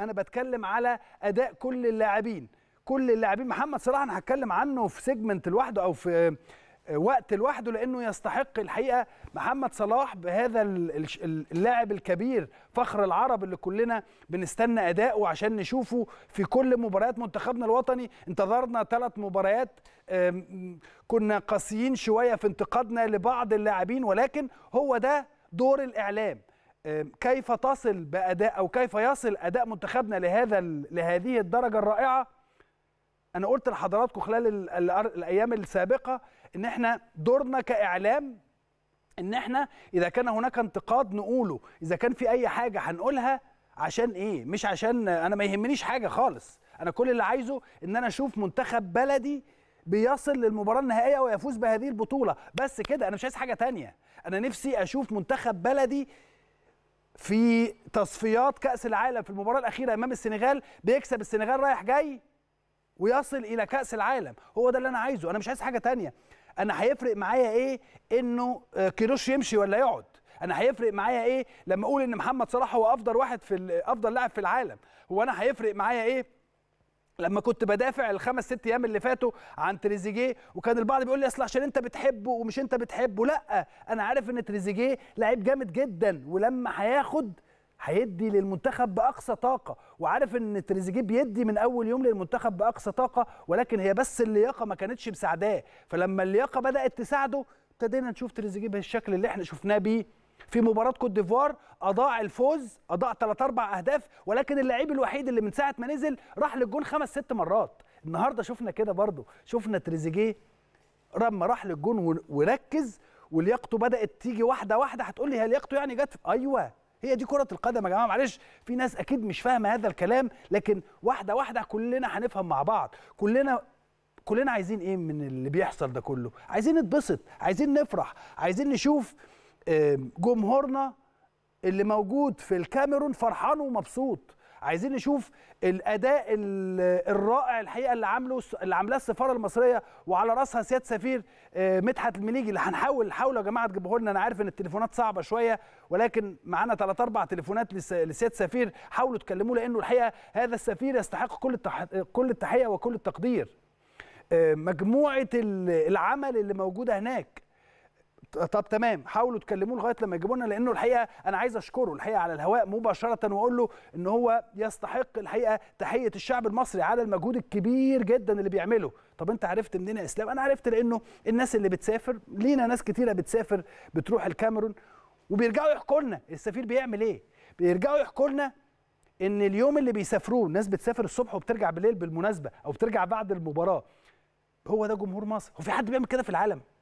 انا بتكلم على اداء كل اللاعبين كل اللاعبين محمد صلاح انا هتكلم عنه في سيجمنت لوحده او في آه، وقت لوحده لانه يستحق الحقيقه محمد صلاح بهذا اللاعب الكبير فخر العرب اللي كلنا بنستنى اداؤه عشان نشوفه في كل مباريات منتخبنا الوطني انتظرنا ثلاث مباريات كنا قاسيين شويه في انتقادنا لبعض اللاعبين ولكن هو ده دور الاعلام كيف تصل باداء او كيف يصل اداء منتخبنا لهذا لهذه الدرجه الرائعه انا قلت لحضراتكم خلال الايام السابقه ان احنا دورنا كاعلام ان احنا اذا كان هناك انتقاد نقوله اذا كان في اي حاجه هنقولها عشان ايه مش عشان انا ما يهمنيش حاجه خالص انا كل اللي عايزه ان انا اشوف منتخب بلدي بيصل للمباراه النهائيه ويفوز بهذه البطوله بس كده انا مش عايز حاجه تانية انا نفسي اشوف منتخب بلدي في تصفيات كاس العالم في المباراه الاخيره امام السنغال بيكسب السنغال رايح جاي ويصل الى كاس العالم هو ده اللي انا عايزه انا مش عايز حاجه تانية انا هيفرق معايا ايه انه آه، كيروش يمشي ولا يقعد انا هيفرق معايا ايه لما اقول ان محمد صلاح هو افضل واحد في افضل لاعب في العالم هو انا هيفرق معايا ايه لما كنت بدافع الخمس ست ايام اللي فاتوا عن تريزيجيه وكان البعض بيقول لي اصل عشان انت بتحبه ومش انت بتحبه لا انا عارف ان تريزيجيه لعيب جامد جدا ولما هياخد هيدي للمنتخب باقصى طاقه وعارف ان تريزيجيه بيدي من اول يوم للمنتخب باقصى طاقه ولكن هي بس اللياقه ما كانتش مساعداه فلما اللياقه بدات تساعده ابتدينا نشوف تريزيجيه بالشكل اللي احنا شفناه بيه في مباراه كوت ديفوار اضاع الفوز اضاع 3 4 اهداف ولكن اللعيب الوحيد اللي من ساعه ما نزل راح للجون خمس ست مرات النهارده شفنا كده برضو شفنا تريزيجيه لما راح للجون وركز ولياقته بدات تيجي واحده واحده هتقول لي هي لياقته يعني جت ايوه هي دي كره القدم يا جماعه معلش في ناس اكيد مش فاهمه هذا الكلام لكن واحده واحده كلنا هنفهم مع بعض كلنا كلنا عايزين ايه من اللي بيحصل ده كله عايزين نتبسط عايزين نفرح عايزين نشوف جمهورنا اللي موجود في الكاميرون فرحان ومبسوط عايزين نشوف الاداء الرائع الحقيقه اللي عامله اللي عاملاه السفاره المصريه وعلى راسها سياده سفير آه، مدحت المليجي اللي هنحاول حاولوا يا جماعه تجيبوه لنا انا عارف ان التليفونات صعبه شويه ولكن معانا ثلاث اربع تليفونات لسياده سفير حاولوا تكلموه لانه الحقيقه هذا السفير يستحق كل التح... كل التحيه وكل التقدير آه، مجموعه العمل اللي موجوده هناك طب تمام حاولوا تكلموه لغايه لما يجيبونا لانه الحقيقه انا عايز اشكره الحقيقه على الهواء مباشره واقول له ان هو يستحق الحقيقه تحيه الشعب المصري على المجهود الكبير جدا اللي بيعمله طب انت عرفت منين يا اسلام انا عرفت لانه الناس اللي بتسافر لينا ناس كتيره بتسافر بتروح الكاميرون وبيرجعوا يحكوا لنا السفير بيعمل ايه بيرجعوا يحكوا لنا ان اليوم اللي بيسافروه الناس بتسافر الصبح وبترجع بالليل بالمناسبه او بترجع بعد المباراه هو ده جمهور مصر هو في حد بيعمل كده في العالم